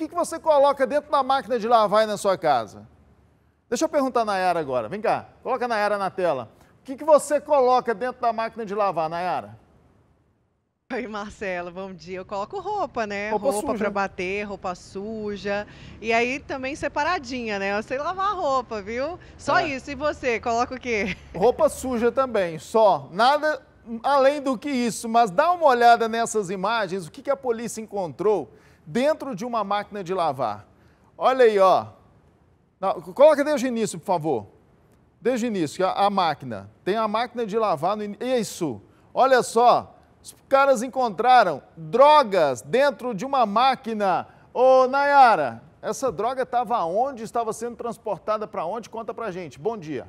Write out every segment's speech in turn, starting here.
que, que você coloca dentro da máquina de lavar aí na sua casa? Deixa eu perguntar a Nayara agora. Vem cá, coloca a Nayara na tela. O que, que você coloca dentro da máquina de lavar, Nayara? Oi, Marcelo, bom dia. Eu coloco roupa, né? Roupa, roupa para bater, roupa suja. E aí também separadinha, né? Eu sei lavar a roupa, viu? Só é. isso. E você, coloca o quê? Roupa suja também, só. Nada além do que isso. Mas dá uma olhada nessas imagens, o que, que a polícia encontrou dentro de uma máquina de lavar. Olha aí, ó. Não, coloca desde o início, por favor. Desde o início, a, é a máquina. Tem a máquina de lavar no in... Isso. Olha só. Os caras encontraram drogas dentro de uma máquina. Ô, Nayara, essa droga estava onde? Estava sendo transportada para onde? Conta pra gente. Bom dia.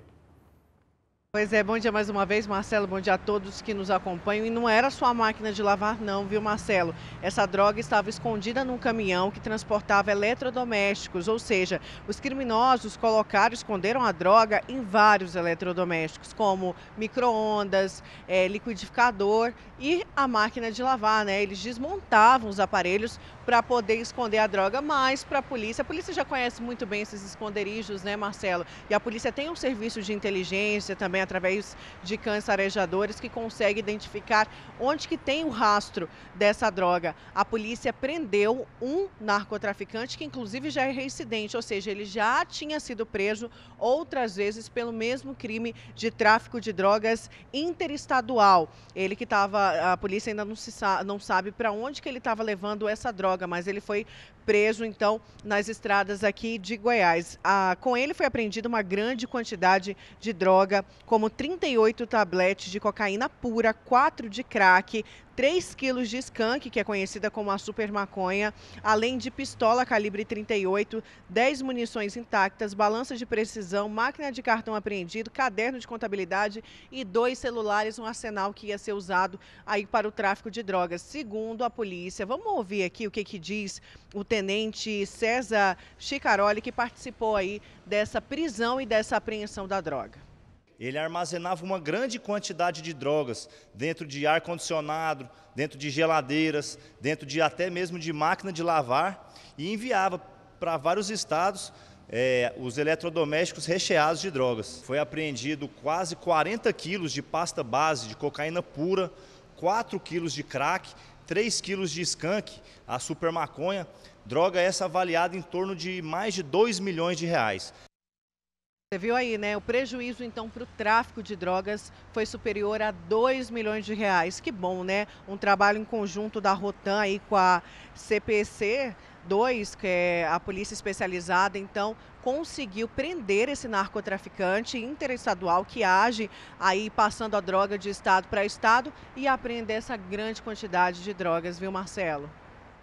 Pois é, bom dia mais uma vez, Marcelo. Bom dia a todos que nos acompanham. E não era só a máquina de lavar, não, viu, Marcelo? Essa droga estava escondida num caminhão que transportava eletrodomésticos, ou seja, os criminosos colocaram, esconderam a droga em vários eletrodomésticos, como micro-ondas, é, liquidificador e a máquina de lavar, né? Eles desmontavam os aparelhos para poder esconder a droga, mas para a polícia, a polícia já conhece muito bem esses esconderijos, né, Marcelo? E a polícia tem um serviço de inteligência também também através de cães que consegue identificar onde que tem o rastro dessa droga. A polícia prendeu um narcotraficante que inclusive já é reincidente, ou seja, ele já tinha sido preso outras vezes pelo mesmo crime de tráfico de drogas interestadual. Ele que estava, a polícia ainda não, se, não sabe para onde que ele estava levando essa droga, mas ele foi preso então nas estradas aqui de Goiás. Ah, com ele foi apreendida uma grande quantidade de droga como 38 tabletes de cocaína pura, 4 de crack, 3 quilos de skunk, que é conhecida como a super maconha, além de pistola calibre 38, 10 munições intactas, balança de precisão, máquina de cartão apreendido, caderno de contabilidade e dois celulares, um arsenal que ia ser usado aí para o tráfico de drogas, segundo a polícia. Vamos ouvir aqui o que, que diz o tenente César Chicaroli, que participou aí dessa prisão e dessa apreensão da droga ele armazenava uma grande quantidade de drogas dentro de ar-condicionado, dentro de geladeiras, dentro de até mesmo de máquina de lavar e enviava para vários estados é, os eletrodomésticos recheados de drogas. Foi apreendido quase 40 quilos de pasta base de cocaína pura, 4 quilos de crack, 3 quilos de skunk, a super maconha, droga essa avaliada em torno de mais de 2 milhões de reais. Você viu aí, né? O prejuízo, então, para o tráfico de drogas foi superior a 2 milhões de reais. Que bom, né? Um trabalho em conjunto da Rotan aí com a CPC 2, que é a polícia especializada, então, conseguiu prender esse narcotraficante interestadual que age aí passando a droga de estado para estado e apreender essa grande quantidade de drogas, viu, Marcelo?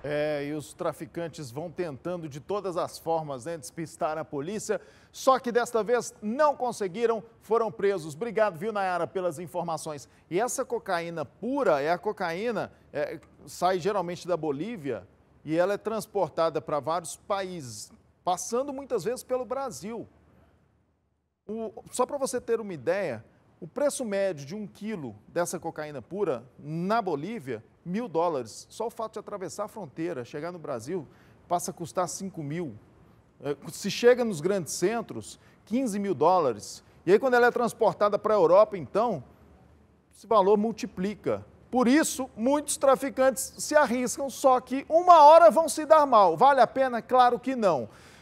É, e os traficantes vão tentando de todas as formas né, despistar a polícia, só que desta vez não conseguiram, foram presos. Obrigado, viu, Nayara, pelas informações. E essa cocaína pura é a cocaína, é, sai geralmente da Bolívia e ela é transportada para vários países, passando muitas vezes pelo Brasil. O, só para você ter uma ideia, o preço médio de um quilo dessa cocaína pura na Bolívia, mil dólares. Só o fato de atravessar a fronteira, chegar no Brasil, passa a custar 5 mil. É, se chega nos grandes centros, 15 mil dólares. E aí, quando ela é transportada para a Europa, então, esse valor multiplica. Por isso, muitos traficantes se arriscam, só que uma hora vão se dar mal. Vale a pena? Claro que não.